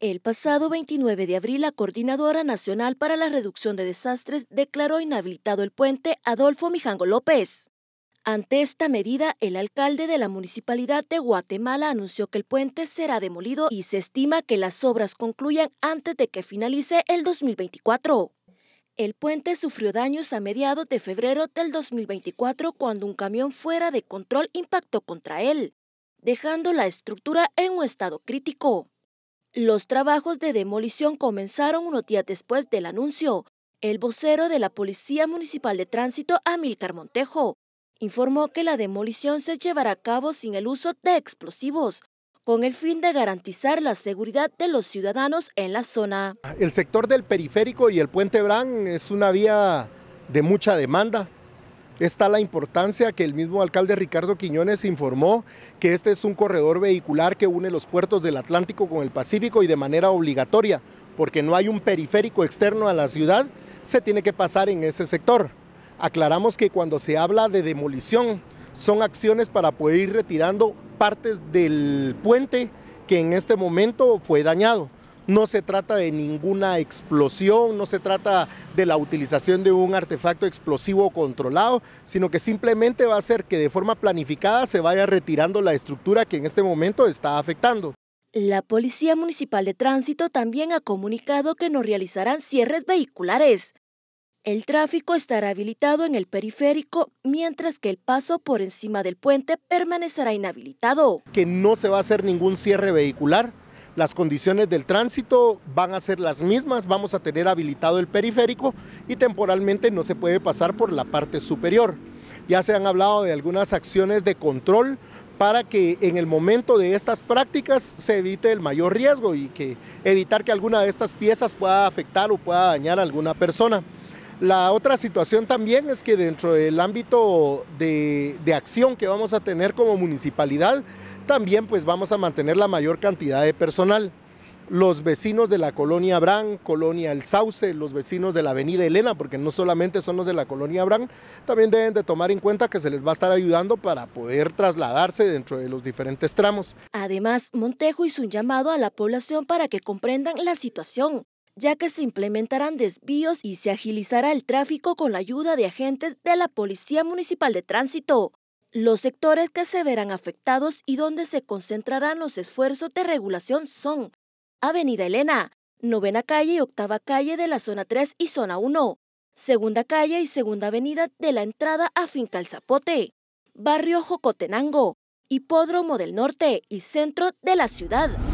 El pasado 29 de abril, la Coordinadora Nacional para la Reducción de Desastres declaró inhabilitado el puente Adolfo Mijango López. Ante esta medida, el alcalde de la Municipalidad de Guatemala anunció que el puente será demolido y se estima que las obras concluyan antes de que finalice el 2024. El puente sufrió daños a mediados de febrero del 2024 cuando un camión fuera de control impactó contra él, dejando la estructura en un estado crítico. Los trabajos de demolición comenzaron unos días después del anuncio. El vocero de la Policía Municipal de Tránsito, Amílcar Montejo, informó que la demolición se llevará a cabo sin el uso de explosivos, con el fin de garantizar la seguridad de los ciudadanos en la zona. El sector del periférico y el puente Bran es una vía de mucha demanda está la importancia que el mismo alcalde Ricardo Quiñones informó que este es un corredor vehicular que une los puertos del Atlántico con el Pacífico y de manera obligatoria, porque no hay un periférico externo a la ciudad, se tiene que pasar en ese sector. Aclaramos que cuando se habla de demolición, son acciones para poder ir retirando partes del puente que en este momento fue dañado no se trata de ninguna explosión, no se trata de la utilización de un artefacto explosivo controlado, sino que simplemente va a ser que de forma planificada se vaya retirando la estructura que en este momento está afectando. La Policía Municipal de Tránsito también ha comunicado que no realizarán cierres vehiculares. El tráfico estará habilitado en el periférico, mientras que el paso por encima del puente permanecerá inhabilitado. Que no se va a hacer ningún cierre vehicular, las condiciones del tránsito van a ser las mismas, vamos a tener habilitado el periférico y temporalmente no se puede pasar por la parte superior. Ya se han hablado de algunas acciones de control para que en el momento de estas prácticas se evite el mayor riesgo y que evitar que alguna de estas piezas pueda afectar o pueda dañar a alguna persona. La otra situación también es que dentro del ámbito de, acción que vamos a tener como municipalidad, también pues vamos a mantener la mayor cantidad de personal. Los vecinos de la colonia Abrán, colonia El Sauce, los vecinos de la avenida Elena, porque no solamente son los de la colonia Abrán, también deben de tomar en cuenta que se les va a estar ayudando para poder trasladarse dentro de los diferentes tramos. Además, Montejo hizo un llamado a la población para que comprendan la situación ya que se implementarán desvíos y se agilizará el tráfico con la ayuda de agentes de la Policía Municipal de Tránsito. Los sectores que se verán afectados y donde se concentrarán los esfuerzos de regulación son Avenida Elena, Novena Calle y Octava Calle de la Zona 3 y Zona 1, Segunda Calle y Segunda Avenida de la entrada a Finca El Zapote, Barrio Jocotenango, Hipódromo del Norte y Centro de la ciudad.